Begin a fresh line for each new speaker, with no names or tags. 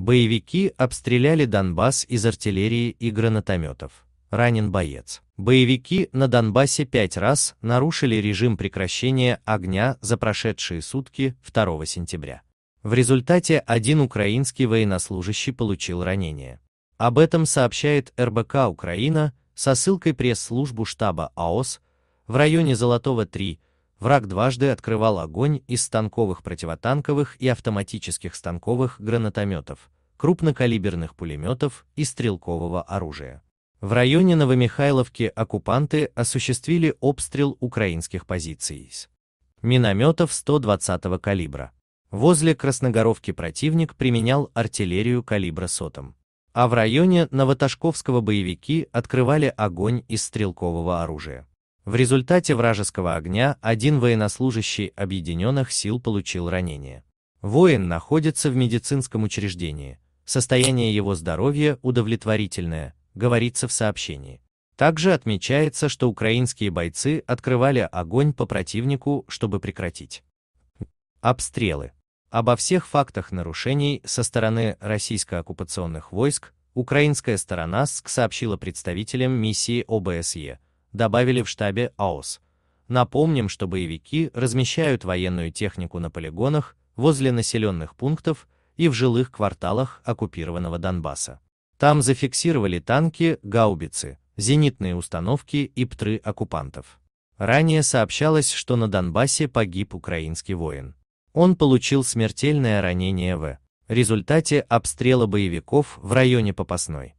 Боевики обстреляли Донбасс из артиллерии и гранатометов. Ранен боец. Боевики на Донбассе пять раз нарушили режим прекращения огня за прошедшие сутки 2 сентября. В результате один украинский военнослужащий получил ранение. Об этом сообщает РБК «Украина» со ссылкой пресс-службу штаба АОС в районе Золотого 3, враг дважды открывал огонь из станковых противотанковых и автоматических станковых гранатометов, крупнокалиберных пулеметов и стрелкового оружия. В районе Новомихайловки оккупанты осуществили обстрел украинских позиций с минометов 120-го калибра. Возле Красногоровки противник применял артиллерию калибра сотом. А в районе Новоташковского боевики открывали огонь из стрелкового оружия. В результате вражеского огня один военнослужащий Объединенных сил получил ранение. Воин находится в медицинском учреждении. Состояние его здоровья удовлетворительное, говорится в сообщении. Также отмечается, что украинские бойцы открывали огонь по противнику, чтобы прекратить обстрелы. Обо всех фактах нарушений со стороны российско-оккупационных войск украинская сторона СК сообщила представителям миссии ОБСЕ, добавили в штабе АОС. Напомним, что боевики размещают военную технику на полигонах, возле населенных пунктов и в жилых кварталах оккупированного Донбасса. Там зафиксировали танки, гаубицы, зенитные установки и ПТРы оккупантов. Ранее сообщалось, что на Донбассе погиб украинский воин. Он получил смертельное ранение в результате обстрела боевиков в районе Попасной.